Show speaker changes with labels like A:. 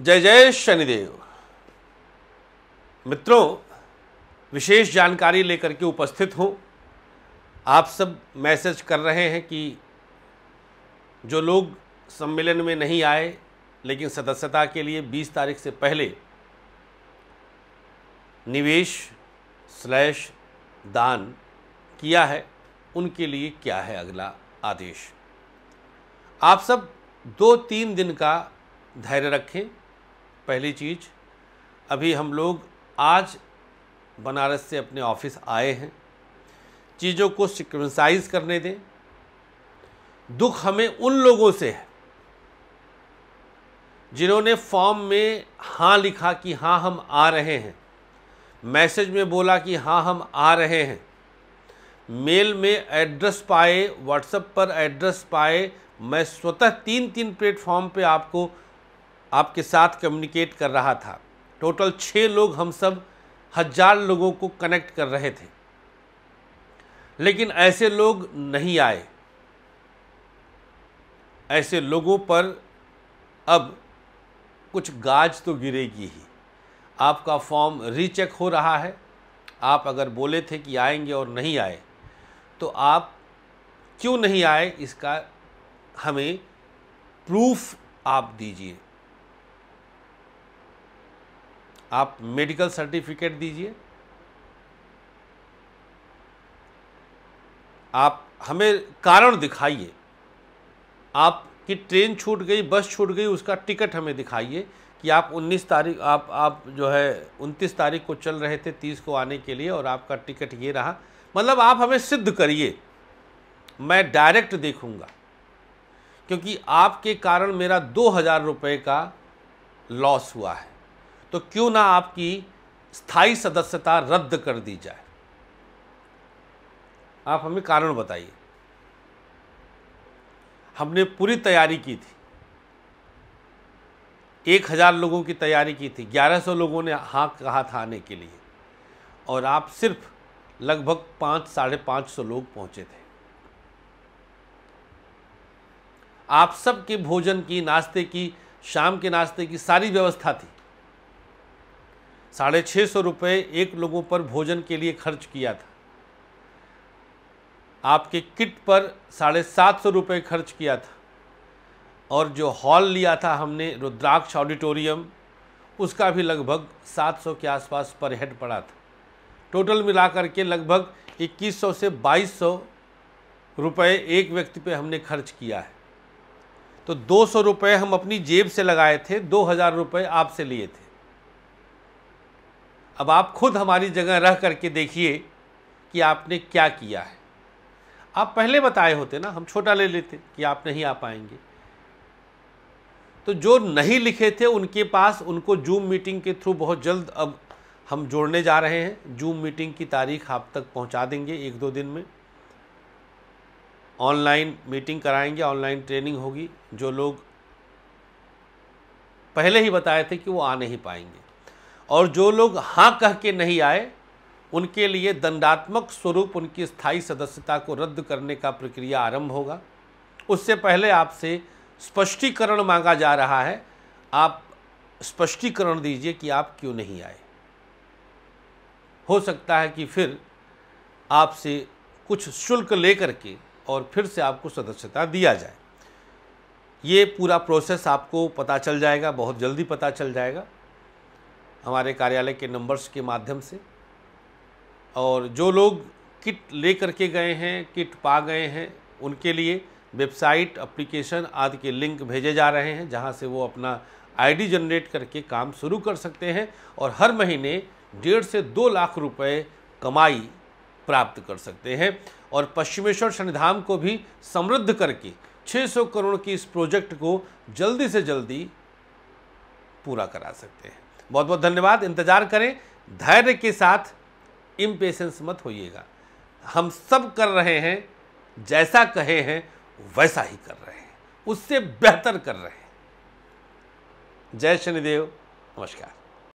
A: जय जय शनिदेव मित्रों विशेष जानकारी लेकर के उपस्थित हूँ आप सब मैसेज कर रहे हैं कि जो लोग सम्मेलन में नहीं आए लेकिन सदस्यता के लिए 20 तारीख से पहले निवेश स्लैश दान किया है उनके लिए क्या है अगला आदेश आप सब दो तीन दिन का धैर्य रखें पहली चीज़ अभी हम लोग आज बनारस से अपने ऑफिस आए हैं चीज़ों को सिक्वेंसाइज करने दें दुख हमें उन लोगों से है जिन्होंने फॉर्म में हाँ लिखा कि हाँ हम आ रहे हैं मैसेज में बोला कि हाँ हम आ रहे हैं मेल में एड्रेस पाए व्हाट्सएप पर एड्रेस पाए मैं स्वतः तीन तीन प्लेटफॉर्म पे आपको आपके साथ कम्युनिकेट कर रहा था टोटल छः लोग हम सब हज़ार लोगों को कनेक्ट कर रहे थे लेकिन ऐसे लोग नहीं आए ऐसे लोगों पर अब कुछ गाज तो गिरेगी ही आपका फॉर्म रीचेक हो रहा है आप अगर बोले थे कि आएंगे और नहीं आए तो आप क्यों नहीं आए इसका हमें प्रूफ आप दीजिए आप मेडिकल सर्टिफिकेट दीजिए आप हमें कारण दिखाइए आपकी ट्रेन छूट गई बस छूट गई उसका टिकट हमें दिखाइए कि आप 19 तारीख आप आप जो है 29 तारीख को चल रहे थे 30 को आने के लिए और आपका टिकट ये रहा मतलब आप हमें सिद्ध करिए मैं डायरेक्ट देखूंगा क्योंकि आपके कारण मेरा दो हज़ार रुपये का लॉस हुआ है तो क्यों ना आपकी स्थायी सदस्यता रद्द कर दी जाए आप हमें कारण बताइए हमने पूरी तैयारी की थी एक हज़ार लोगों की तैयारी की थी ग्यारह सौ लोगों ने हाँ कहा था आने के लिए और आप सिर्फ लगभग पाँच साढ़े पाँच सौ लोग पहुँचे थे आप सब के भोजन की नाश्ते की शाम के नाश्ते की सारी व्यवस्था थी साढ़े छः सौ रुपये एक लोगों पर भोजन के लिए खर्च किया था आपके किट पर साढ़े सात सौ रुपये खर्च किया था और जो हॉल लिया था हमने रुद्राक्ष ऑडिटोरियम उसका भी लगभग 700 के आसपास पर हेड पड़ा था टोटल मिलाकर के लगभग 2100 से 2200 रुपए एक व्यक्ति पे हमने खर्च किया है तो 200 रुपए हम अपनी जेब से लगाए थे 2000 रुपए आपसे लिए थे अब आप खुद हमारी जगह रह करके देखिए कि आपने क्या किया है आप पहले बताए होते ना हम छोटा ले लेते कि आप नहीं आ पाएंगे तो जो नहीं लिखे थे उनके पास उनको जूम मीटिंग के थ्रू बहुत जल्द अब हम जोड़ने जा रहे हैं जूम मीटिंग की तारीख आप तक पहुंचा देंगे एक दो दिन में ऑनलाइन मीटिंग कराएंगे ऑनलाइन ट्रेनिंग होगी जो लोग पहले ही बताए थे कि वो आ नहीं पाएंगे और जो लोग हाँ कह के नहीं आए उनके लिए दंडात्मक स्वरूप उनकी स्थायी सदस्यता को रद्द करने का प्रक्रिया आरंभ होगा उससे पहले आपसे स्पष्टीकरण मांगा जा रहा है आप स्पष्टीकरण दीजिए कि आप क्यों नहीं आए हो सकता है कि फिर आपसे कुछ शुल्क लेकर के और फिर से आपको सदस्यता दिया जाए ये पूरा प्रोसेस आपको पता चल जाएगा बहुत जल्दी पता चल जाएगा हमारे कार्यालय के नंबर्स के माध्यम से और जो लोग किट ले करके गए हैं किट पा गए हैं उनके लिए वेबसाइट एप्लीकेशन आदि के लिंक भेजे जा रहे हैं जहां से वो अपना आईडी जनरेट करके काम शुरू कर सकते हैं और हर महीने डेढ़ से दो लाख रुपए कमाई प्राप्त कर सकते हैं और पश्चिमेश्वर शनिधाम को भी समृद्ध करके 600 करोड़ की इस प्रोजेक्ट को जल्दी से जल्दी पूरा करा सकते हैं बहुत बहुत धन्यवाद इंतज़ार करें धैर्य के साथ इम्पेशेंस मत होइएगा हम सब कर रहे हैं जैसा कहे हैं वैसा ही कर रहे हैं उससे बेहतर कर रहे हैं जय शनिदेव नमस्कार